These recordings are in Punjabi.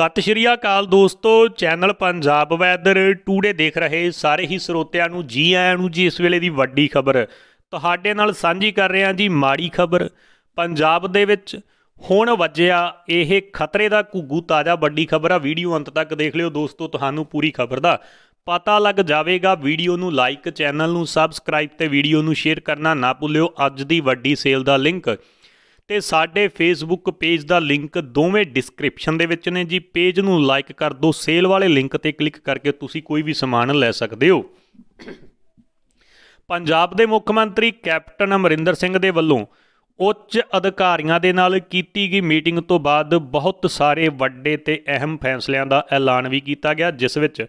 ਸਤਿ ਸ਼੍ਰੀ ਅਕਾਲ ਦੋਸਤੋ ਚੈਨਲ ਪੰਜਾਬ ਵੈਦਰ ਟੂਡੇ ਦੇਖ ਰਹੇ ਸਾਰੇ ਹੀ ਸਰੋਤਿਆਂ ਨੂੰ ਜੀ ਆਇਆਂ ਨੂੰ ਜੀ ਇਸ ਵੇਲੇ ਦੀ ਵੱਡੀ ਖਬਰ ਤੁਹਾਡੇ ਨਾਲ ਸਾਂਝੀ ਕਰ ਰਹੇ ਹਾਂ ਜੀ ਮਾੜੀ ਖਬਰ ਪੰਜਾਬ ਦੇ ਵਿੱਚ ਹੁਣ ਵੱਜਿਆ ਇਹ ਖਤਰੇ ਦਾ ਘੁੱਗੂ ਤਾਜ਼ਾ ਵੱਡੀ ਖਬਰ ਆ ਵੀਡੀਓ ਅੰਤ ਤੱਕ ਦੇਖ ਲਿਓ ਦੋਸਤੋ ਤੁਹਾਨੂੰ ਪੂਰੀ ਖਬਰ ਦਾ ਪਤਾ ਲੱਗ ਜਾਵੇਗਾ ਵੀਡੀਓ ਨੂੰ ਲਾਈਕ ਚੈਨਲ ਨੂੰ ਸਬਸਕ੍ਰਾਈਬ ਤੇ ਵੀਡੀਓ ਨੂੰ ਸ਼ੇਅਰ ਕਰਨਾ ਨਾ ਭੁੱਲਿਓ ਅੱਜ ਦੀ ਵੱਡੀ ਸੇਲ ਦਾ ਲਿੰਕ ਤੇ ਸਾਡੇ ਫੇਸਬੁੱਕ ਪੇਜ ਦਾ ਲਿੰਕ ਦੋਵੇਂ ਡਿਸਕ੍ਰਿਪਸ਼ਨ ਦੇ ਵਿੱਚ ਨੇ ਜੀ ਪੇਜ ਨੂੰ ਲਾਈਕ ਕਰ ਦਿਓ ਸੇਲ ਵਾਲੇ ਲਿੰਕ ਤੇ ਕਲਿੱਕ ਕਰਕੇ ਤੁਸੀਂ ਕੋਈ ਵੀ ਸਮਾਨ ਲੈ ਸਕਦੇ ਹੋ ਪੰਜਾਬ ਦੇ ਮੁੱਖ ਮੰਤਰੀ ਕੈਪਟਨ ਅਮਰਿੰਦਰ ਸਿੰਘ ਦੇ ਵੱਲੋਂ ਉੱਚ ਅਧਿਕਾਰੀਆਂ ਦੇ ਨਾਲ ਕੀਤੀ ਗਈ ਮੀਟਿੰਗ ਤੋਂ ਬਾਅਦ ਬਹੁਤ ਸਾਰੇ ਵੱਡੇ ਤੇ ਅਹਿਮ ਫੈਸਲਿਆਂ ਦਾ ਐਲਾਨ ਵੀ ਕੀਤਾ ਗਿਆ ਜਿਸ ਵਿੱਚ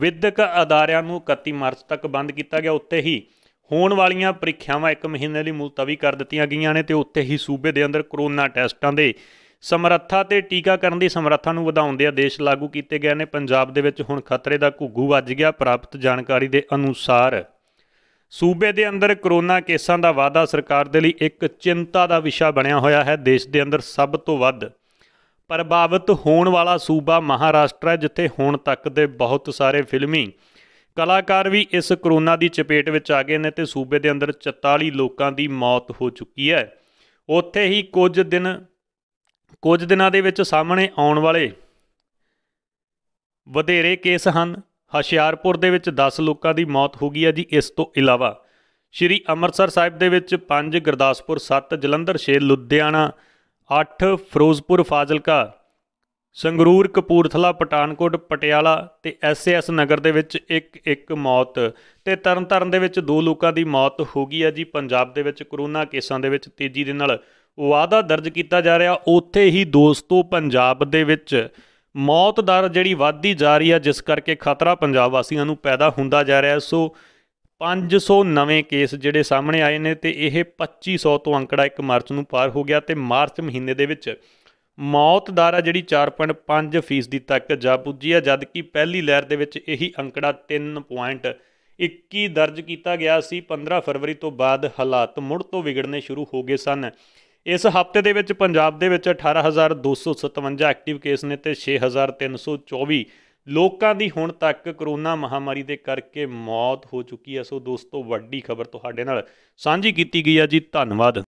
ਵਿਦਿਅਕ ਅਦਾਰਿਆਂ ਨੂੰ 31 ਮਾਰਚ ਤੱਕ ਬੰਦ ਕੀਤਾ ਗਿਆ ਉੱਤੇ ਹੀ ਹੋਣ ਵਾਲੀਆਂ ਪ੍ਰੀਖਿਆਵਾਂ 1 ਮਹੀਨੇ ਲਈ ਮੁਲਤਵੀ ਕਰ ਦਿੱਤੀਆਂ ਗਈਆਂ ਨੇ ਤੇ ਉੱਥੇ ਹੀ ਸੂਬੇ ਦੇ ਅੰਦਰ ਕਰੋਨਾ ਟੈਸਟਾਂ ਦੇ ਸਮਰੱਥਾ ਤੇ ਟੀਕਾਕਰਨ ਦੀ ਸਮਰੱਥਾ ਨੂੰ ਵਧਾਉਣ ਦੇ ਆਦੇਸ਼ ਲਾਗੂ ਕੀਤੇ ਗਏ ਨੇ ਪੰਜਾਬ ਦੇ ਵਿੱਚ ਹੁਣ ਖਤਰੇ ਦਾ ਘੁੱਗੂ ਵੱਜ ਗਿਆ ਪ੍ਰਾਪਤ ਜਾਣਕਾਰੀ ਦੇ ਅਨੁਸਾਰ ਸੂਬੇ ਦੇ ਅੰਦਰ ਕਰੋਨਾ ਕੇਸਾਂ ਦਾ ਵਾਧਾ ਸਰਕਾਰ ਦੇ ਲਈ ਇੱਕ ਚਿੰਤਾ ਦਾ ਵਿਸ਼ਾ ਬਣਿਆ ਹੋਇਆ ਹੈ ਦੇਸ਼ ਦੇ ਅੰਦਰ ਸਭ ਤੋਂ ਵੱਧ ਪ੍ਰਭਾਵਿਤ ਹੋਣ ਵਾਲਾ ਸੂਬਾ ਮਹਾਰਾਸ਼ਟਰ ਹੈ ਜਿੱਥੇ ਹੁਣ ਤੱਕ ਦੇ ਬਹੁਤ ਸਾਰੇ ਫਿਲਮੀ ਕਲਾਕਾਰ ਵੀ ਇਸ ਕਰੋਨਾ ਦੀ ਚਪੇਟ ਵਿੱਚ ਆ ਗਏ ਨੇ ਤੇ ਸੂਬੇ ਦੇ ਅੰਦਰ 44 ਲੋਕਾਂ ਦੀ ਮੌਤ ਹੋ ਚੁੱਕੀ ਹੈ ਉੱਥੇ ਹੀ ਕੁਝ ਦਿਨ ਕੁਝ ਦਿਨਾਂ ਦੇ ਵਿੱਚ ਸਾਹਮਣੇ ਆਉਣ ਵਾਲੇ ਵਧੇਰੇ ਕੇਸ ਹਨ ਹਸ਼ਿਆਰਪੁਰ ਦੇ ਵਿੱਚ 10 ਲੋਕਾਂ ਦੀ ਮੌਤ ਹੋ ਗਈ ਹੈ ਜੀ ਇਸ ਤੋਂ ਇਲਾਵਾ ਸ਼੍ਰੀ ਅੰਮ੍ਰਿਤਸਰ ਸਾਹਿਬ ਦੇ ਵਿੱਚ 5 ਗੁਰਦਾਸਪੁਰ 7 ਜਲੰਧਰ 6 ਲੁਧਿਆਣਾ 8 ਫਿਰੋਜ਼ਪੁਰ ਫਾਜ਼ਿਲਕਾ ਸੰਗਰੂਰ ਕਪੂਰਥਲਾ ਪਟਾਨਕੋਟ ਪਟਿਆਲਾ ਤੇ ਐਸਐਸ ਨਗਰ ਦੇ ਵਿੱਚ ਇੱਕ ਇੱਕ ਮੌਤ ਤੇ ਤਰਨਤਾਰਨ ਦੇ ਵਿੱਚ ਦੋ ਲੋਕਾਂ ਦੀ ਮੌਤ ਹੋ ਗਈ ਹੈ ਜੀ ਪੰਜਾਬ ਦੇ ਵਿੱਚ ਕਰੋਨਾ ਕੇਸਾਂ ਦੇ ਵਿੱਚ ਤੇਜ਼ੀ ਦੇ ਨਾਲ ਵਾਅਦਾ ਦਰਜ ਕੀਤਾ ਜਾ ਰਿਹਾ ਉੱਥੇ ਹੀ ਦੋਸਤੋ ਪੰਜਾਬ ਦੇ ਵਿੱਚ ਮੌਤ ਦਰ ਜਿਹੜੀ ਵਧਦੀ ਜਾ ਰਹੀ ਹੈ ਜਿਸ ਕਰਕੇ ਖਤਰਾ ਪੰਜਾਬ ਵਾਸੀਆਂ ਨੂੰ ਪੈਦਾ ਹੁੰਦਾ ਜਾ ਰਿਹਾ ਸੋ 500 ਨਵੇਂ ਕੇਸ ਜਿਹੜੇ ਸਾਹਮਣੇ ਆਏ ਨੇ ਤੇ ਇਹ 2500 ਤੋਂ ਅੰਕੜਾ 1 ਮਾਰਚ ਨੂੰ ਪਾਰ ਹੋ ਗਿਆ ਤੇ ਮਾਰਚ ਮਹੀਨੇ ਦੇ ਵਿੱਚ ਮੌਤ ਦਰ ਆ ਜਿਹੜੀ 4.5% ਤੱਕ ਜਾ ਪੁੱਜੀ ਆ ਜਦਕਿ ਪਹਿਲੀ ਲਹਿਰ ਦੇ ਵਿੱਚ ਇਹੀ ਅੰਕੜਾ 3.21 ਦਰਜ ਕੀਤਾ ਗਿਆ ਸੀ 15 ਫਰਵਰੀ ਤੋਂ ਬਾਅਦ ਹਾਲਾਤ ਮੁੜ ਤੋਂ ਵਿਗੜਨੇ ਸ਼ੁਰੂ ਹੋ ਗਏ ਸਨ ਇਸ ਹਫਤੇ ਦੇ ਵਿੱਚ ਪੰਜਾਬ ਦੇ ਵਿੱਚ 18257 ਐਕਟਿਵ ਕੇਸ ਨੇ ਤੇ 6324 ਲੋਕਾਂ ਦੀ ਹੁਣ ਤੱਕ ਕਰੋਨਾ ਮਹਾਮਾਰੀ ਦੇ ਕਰਕੇ ਮੌਤ ਹੋ ਚੁੱਕੀ ਹੈ ਸੋ ਦੋਸਤੋ ਵੱਡੀ ਖਬਰ ਤੁਹਾਡੇ ਨਾਲ ਸਾਂਝੀ ਕੀਤੀ ਗਈ ਹੈ ਜੀ ਧੰਨਵਾਦ